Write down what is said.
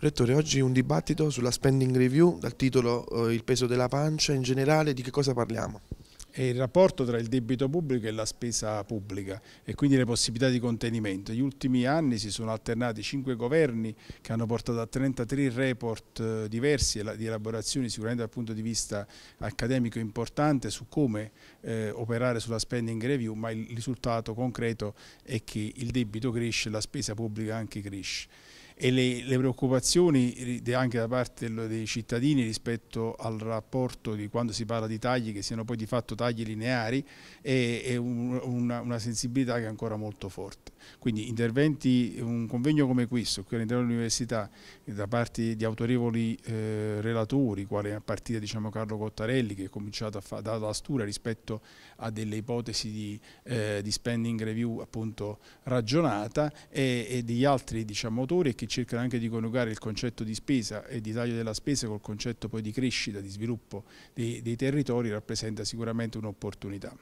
Rettore, oggi un dibattito sulla spending review dal titolo eh, Il peso della pancia, in generale di che cosa parliamo? È il rapporto tra il debito pubblico e la spesa pubblica e quindi le possibilità di contenimento. Gli ultimi anni si sono alternati cinque governi che hanno portato a 33 report eh, diversi di elaborazioni sicuramente dal punto di vista accademico importante su come eh, operare sulla spending review, ma il risultato concreto è che il debito cresce e la spesa pubblica anche cresce e le, le preoccupazioni anche da parte dei cittadini rispetto al rapporto di quando si parla di tagli che siano poi di fatto tagli lineari è, è un, una, una, sensibilità che è ancora molto forte. Quindi interventi, un convegno come questo qui all'interno dell'università da parte di autorevoli eh, relatori, quale a partire diciamo, Carlo Cottarelli che è cominciato a fare la stura rispetto a delle ipotesi di, eh, di spending review appunto ragionata e, e degli altri diciamo, autori che cercano anche di coniugare il concetto di spesa e di taglio della spesa col concetto poi di crescita, di sviluppo dei, dei territori rappresenta sicuramente un'opportunità.